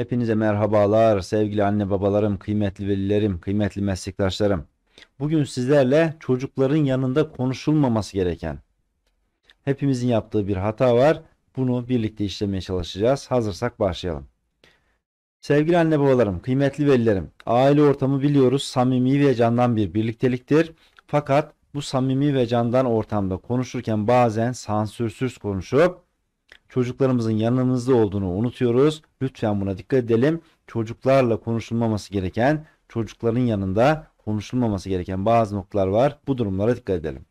Hepinize merhabalar sevgili anne babalarım, kıymetli velilerim, kıymetli meslektaşlarım. Bugün sizlerle çocukların yanında konuşulmaması gereken hepimizin yaptığı bir hata var. Bunu birlikte işlemeye çalışacağız. Hazırsak başlayalım. Sevgili anne babalarım, kıymetli velilerim, aile ortamı biliyoruz samimi ve candan bir birlikteliktir. Fakat bu samimi ve candan ortamda konuşurken bazen sansürsüz konuşup Çocuklarımızın yanımızda olduğunu unutuyoruz. Lütfen buna dikkat edelim. Çocuklarla konuşulmaması gereken, çocukların yanında konuşulmaması gereken bazı noktalar var. Bu durumlara dikkat edelim.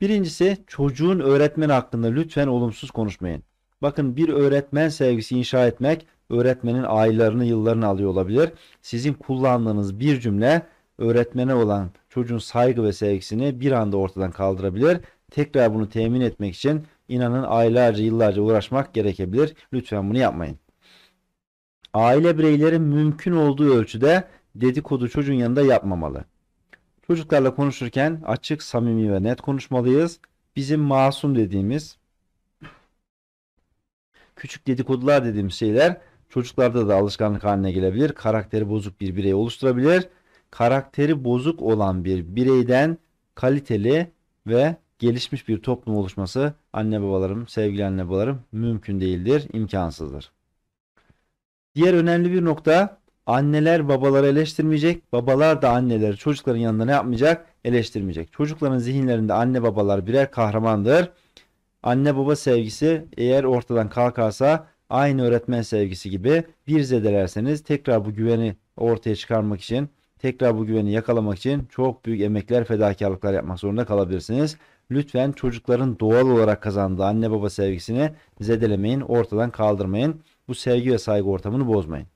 Birincisi çocuğun öğretmeni hakkında lütfen olumsuz konuşmayın. Bakın bir öğretmen sevgisi inşa etmek öğretmenin aylarını yıllarını alıyor olabilir. Sizin kullandığınız bir cümle öğretmene olan çocuğun saygı ve sevgisini bir anda ortadan kaldırabilir. Tekrar bunu temin etmek için İnanın aylarca yıllarca uğraşmak gerekebilir. Lütfen bunu yapmayın. Aile bireyleri mümkün olduğu ölçüde dedikodu çocuğun yanında yapmamalı. Çocuklarla konuşurken açık, samimi ve net konuşmalıyız. Bizim masum dediğimiz küçük dedikodular dediğim şeyler çocuklarda da alışkanlık haline gelebilir. Karakteri bozuk bir birey oluşturabilir. Karakteri bozuk olan bir bireyden kaliteli ve gelişmiş bir toplum oluşması anne babalarım, sevgili anne babalarım mümkün değildir, imkansızdır. Diğer önemli bir nokta anneler babaları eleştirmeyecek, babalar da anneleri çocukların yanında ne yapmayacak? Eleştirmeyecek. Çocukların zihinlerinde anne babalar birer kahramandır. Anne baba sevgisi eğer ortadan kalkarsa aynı öğretmen sevgisi gibi bir zedelerseniz tekrar bu güveni ortaya çıkarmak için tekrar bu güveni yakalamak için çok büyük emekler fedakarlıklar yapmak zorunda kalabilirsiniz. Lütfen çocukların doğal olarak kazandığı anne baba sevgisini zedelemeyin, ortadan kaldırmayın. Bu sevgi ve saygı ortamını bozmayın.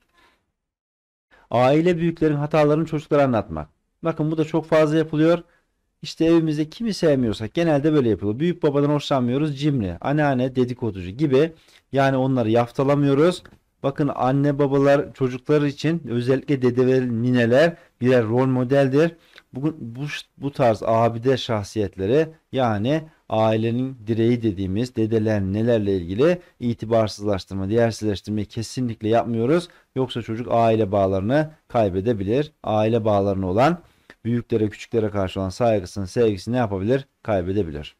Aile büyüklerin hatalarını çocuklara anlatmak. Bakın bu da çok fazla yapılıyor. İşte evimizde kimi sevmiyorsak genelde böyle yapılıyor. Büyük babadan hoşlanmıyoruz cimri, anneanne, dedikoducu gibi. Yani onları yaftalamıyoruz. Bakın anne babalar çocukları için özellikle dede ve nineler birer rol modeldir. Bugün bu, bu tarz abide şahsiyetlere yani ailenin direği dediğimiz dedeler nelerle ilgili itibarsızlaştırma, değersizleştirmeyi kesinlikle yapmıyoruz. Yoksa çocuk aile bağlarını kaybedebilir. Aile bağlarına olan büyüklere küçüklere karşı olan saygısını, sevgisini ne yapabilir? Kaybedebilir.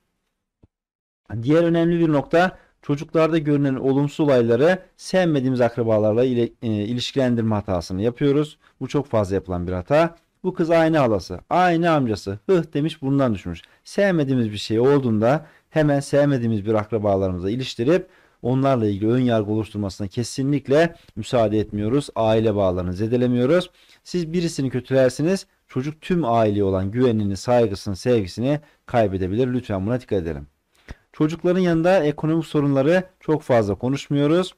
Diğer önemli bir nokta çocuklarda görünen olumsuz olayları sevmediğimiz akrabalarla ile, e, ilişkilendirme hatasını yapıyoruz. Bu çok fazla yapılan bir hata. Bu kız aynı halası, aynı amcası. Hıh demiş bundan düşmüş. Sevmediğimiz bir şey olduğunda hemen sevmediğimiz bir akrabalarımıza iliştirip onlarla ilgili ön yargı oluşturmasına kesinlikle müsaade etmiyoruz. Aile bağlarını zedelemiyoruz. Siz birisini kötülersiniz. Çocuk tüm aileye olan güvenini, saygısını, sevgisini kaybedebilir. Lütfen buna dikkat edelim. Çocukların yanında ekonomik sorunları çok fazla konuşmuyoruz.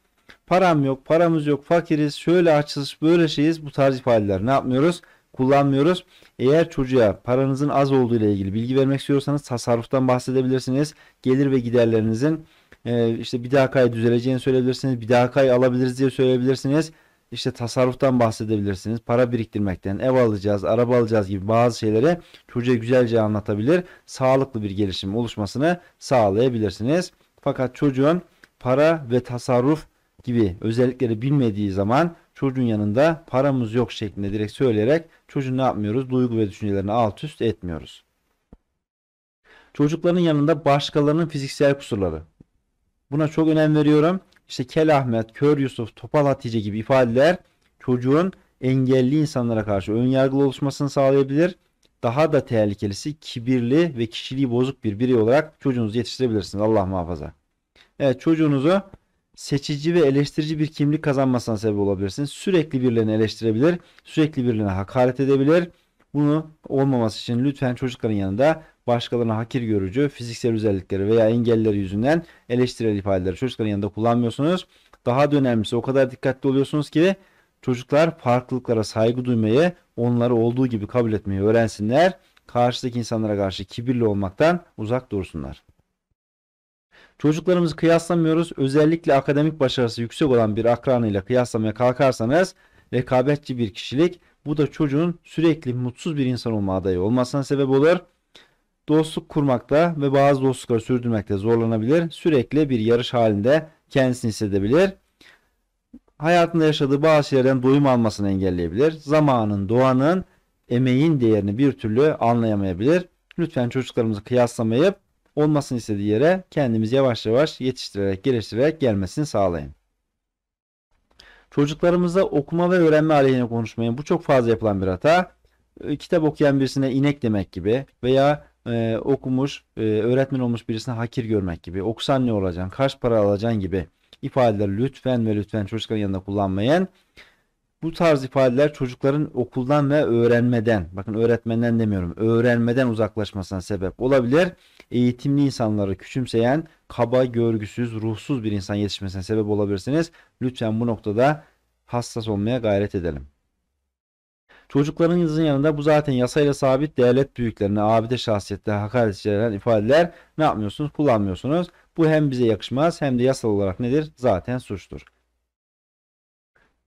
Param yok, paramız yok, fakiriz, şöyle açız, böyle şeyiz bu tarz ifadeler ne yapmıyoruz? kullanmıyoruz. Eğer çocuğa paranızın az olduğu ile ilgili bilgi vermek istiyorsanız tasarruftan bahsedebilirsiniz. Gelir ve giderlerinizin e, işte bir dahaki ay düzeleceğini söyleyebilirsiniz. Bir dahaki ay alabiliriz diye söyleyebilirsiniz. İşte tasarruftan bahsedebilirsiniz. Para biriktirmekten, ev alacağız, araba alacağız gibi bazı şeylere çocuğa güzelce anlatabilir. Sağlıklı bir gelişim oluşmasını sağlayabilirsiniz. Fakat çocuğun para ve tasarruf gibi özellikleri bilmediği zaman çocuğun yanında paramız yok şeklinde direkt söyleyerek çocuğun ne yapmıyoruz? Duygu ve düşüncelerini alt üst etmiyoruz. Çocukların yanında başkalarının fiziksel kusurları. Buna çok önem veriyorum. İşte Kel Ahmet, Kör Yusuf, Topal Hatice gibi ifadeler çocuğun engelli insanlara karşı ön yargılı oluşmasını sağlayabilir. Daha da tehlikelisi kibirli ve kişiliği bozuk bir birey olarak çocuğunuzu yetiştirebilirsiniz. Allah muhafaza. Evet çocuğunuzu seçici ve eleştirici bir kimlik kazanmasına sebep olabilirsin. Sürekli birilerini eleştirebilir, sürekli birilerine hakaret edebilir. Bunu olmaması için lütfen çocukların yanında başkalarına hakir görücü fiziksel özellikleri veya engelleri yüzünden eleştirel ifadeleri çocukların yanında kullanmıyorsunuz. Daha da önemlisi o kadar dikkatli oluyorsunuz ki çocuklar farklılıklara saygı duymayı, onları olduğu gibi kabul etmeyi öğrensinler. Karşıdaki insanlara karşı kibirli olmaktan uzak dursunlar. Çocuklarımızı kıyaslamıyoruz. Özellikle akademik başarısı yüksek olan bir akranıyla kıyaslamaya kalkarsanız rekabetçi bir kişilik bu da çocuğun sürekli mutsuz bir insan olma adayı olmasına sebep olur. Dostluk kurmakta ve bazı dostlukları sürdürmekte zorlanabilir. Sürekli bir yarış halinde kendisini hissedebilir. Hayatında yaşadığı bazı şeylerden doyum almasını engelleyebilir. Zamanın, doğanın, emeğin değerini bir türlü anlayamayabilir. Lütfen çocuklarımızı kıyaslamayıp olmasını istediği yere kendimiz yavaş yavaş yetiştirerek geliştirerek gelmesini sağlayın. Çocuklarımızda okuma ve öğrenme aleyhine konuşmayın. Bu çok fazla yapılan bir hata. Ee, kitap okuyan birisine inek demek gibi veya e, okumuş, e, öğretmen olmuş birisine hakir görmek gibi, okusan ne olacaksın, kaç para alacaksın gibi ifadeler. lütfen ve lütfen çocukların yanında kullanmayın bu tarz ifadeler çocukların okuldan ve öğrenmeden, bakın öğretmenden demiyorum, öğrenmeden uzaklaşmasına sebep olabilir. Eğitimli insanları küçümseyen, kaba, görgüsüz, ruhsuz bir insan yetişmesine sebep olabilirsiniz. Lütfen bu noktada hassas olmaya gayret edelim. Çocuklarınızın yanında bu zaten yasayla sabit devlet büyüklerine, abide şahsiyette hakaret içeren ifadeler ne yapmıyorsunuz? Kullanmıyorsunuz. Bu hem bize yakışmaz hem de yasal olarak nedir? Zaten suçtur.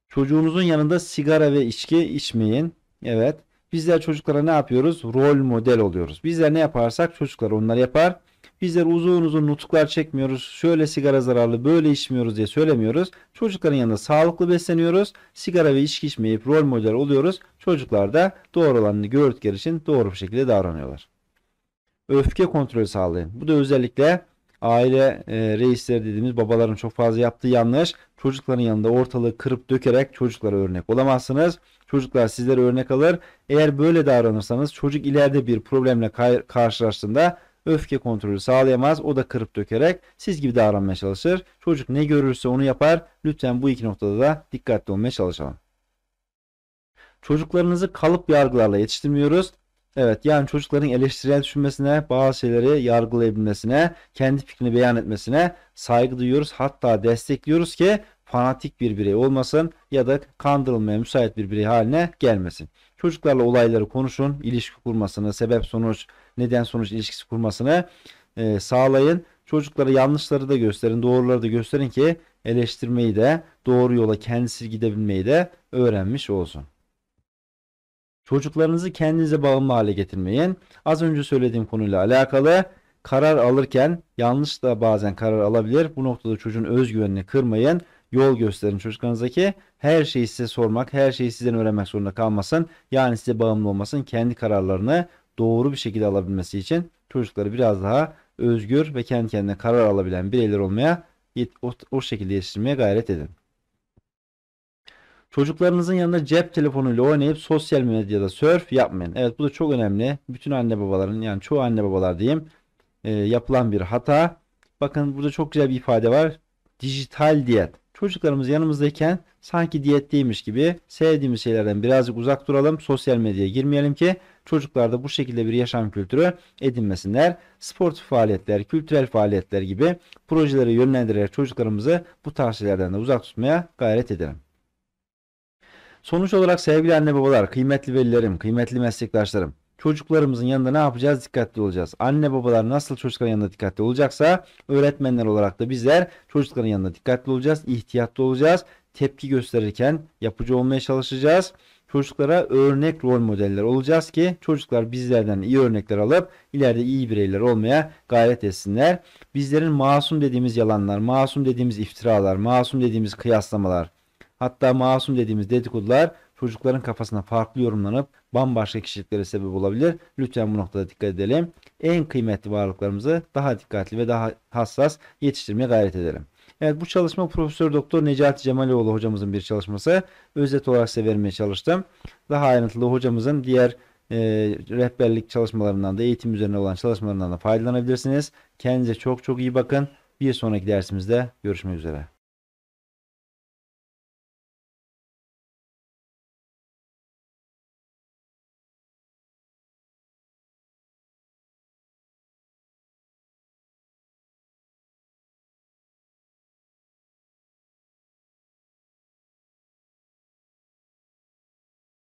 Çocuğunuzun yanında sigara ve içki içmeyin. Evet. Bizler çocuklara ne yapıyoruz? Rol model oluyoruz. Bizler ne yaparsak çocuklar onlar yapar. Bizler uzun uzun nutuklar çekmiyoruz. Şöyle sigara zararlı, böyle içmiyoruz diye söylemiyoruz. Çocukların yanında sağlıklı besleniyoruz. Sigara ve içki içmeyip rol model oluyoruz. Çocuklar da doğru olanını gördükleri için doğru bir şekilde davranıyorlar. Öfke kontrolü sağlayın. Bu da özellikle aile e, reisleri dediğimiz babaların çok fazla yaptığı yanlış. Çocukların yanında ortalığı kırıp dökerek çocuklara örnek olamazsınız. Çocuklar sizlere örnek alır. Eğer böyle davranırsanız çocuk ileride bir problemle karşılaştığında öfke kontrolü sağlayamaz. O da kırıp dökerek siz gibi davranmaya çalışır. Çocuk ne görürse onu yapar. Lütfen bu iki noktada da dikkatli olmaya çalışalım. Çocuklarınızı kalıp yargılarla yetiştirmiyoruz. Evet yani çocukların eleştirel düşünmesine, bazı şeyleri yargılayabilmesine, kendi fikrini beyan etmesine saygı duyuyoruz. Hatta destekliyoruz ki fanatik bir birey olmasın ya da kandırılmaya müsait bir birey haline gelmesin. Çocuklarla olayları konuşun, ilişki kurmasını, sebep sonuç, neden sonuç ilişkisi kurmasını e, sağlayın. Çocuklara yanlışları da gösterin, doğruları da gösterin ki eleştirmeyi de doğru yola kendisi gidebilmeyi de öğrenmiş olsun. Çocuklarınızı kendinize bağımlı hale getirmeyin. Az önce söylediğim konuyla alakalı karar alırken yanlış da bazen karar alabilir. Bu noktada çocuğun özgüvenini kırmayın. Yol gösterin çocuklarınızdaki. Her şeyi size sormak, her şeyi sizden öğrenmek zorunda kalmasın. Yani size bağımlı olmasın. Kendi kararlarını doğru bir şekilde alabilmesi için çocukları biraz daha özgür ve kendi kendine karar alabilen bireyler olmaya o, o şekilde yetiştirmeye gayret edin. Çocuklarınızın yanında cep telefonuyla oynayıp sosyal medyada surf yapmayın. Evet bu da çok önemli. Bütün anne babaların yani çoğu anne babalar diyeyim e, yapılan bir hata. Bakın burada çok güzel bir ifade var. Dijital diyet. Çocuklarımız yanımızdayken sanki diyetteymiş gibi sevdiğimiz şeylerden birazcık uzak duralım. Sosyal medyaya girmeyelim ki çocuklar da bu şekilde bir yaşam kültürü edinmesinler. Sportif faaliyetler, kültürel faaliyetler gibi projeleri yönlendirerek çocuklarımızı bu tarz şeylerden de uzak tutmaya gayret edelim. Sonuç olarak sevgili anne babalar, kıymetli velilerim, kıymetli meslektaşlarım. Çocuklarımızın yanında ne yapacağız? Dikkatli olacağız. Anne babalar nasıl çocukların yanında dikkatli olacaksa öğretmenler olarak da bizler çocukların yanında dikkatli olacağız, ihtiyatlı olacağız. Tepki gösterirken yapıcı olmaya çalışacağız. Çocuklara örnek rol modeller olacağız ki çocuklar bizlerden iyi örnekler alıp ileride iyi bireyler olmaya gayret etsinler. Bizlerin masum dediğimiz yalanlar, masum dediğimiz iftiralar, masum dediğimiz kıyaslamalar, Hatta masum dediğimiz dedikodular çocukların kafasına farklı yorumlanıp bambaşka kişiliklere sebep olabilir. Lütfen bu noktada dikkat edelim. En kıymetli varlıklarımızı daha dikkatli ve daha hassas yetiştirmeye gayret edelim. Evet bu çalışma Profesör Doktor Necati Cemalioğlu hocamızın bir çalışması. Özet olarak size vermeye çalıştım. Daha ayrıntılı hocamızın diğer e, rehberlik çalışmalarından da eğitim üzerine olan çalışmalarından da faydalanabilirsiniz. Kendinize çok çok iyi bakın. Bir sonraki dersimizde görüşmek üzere.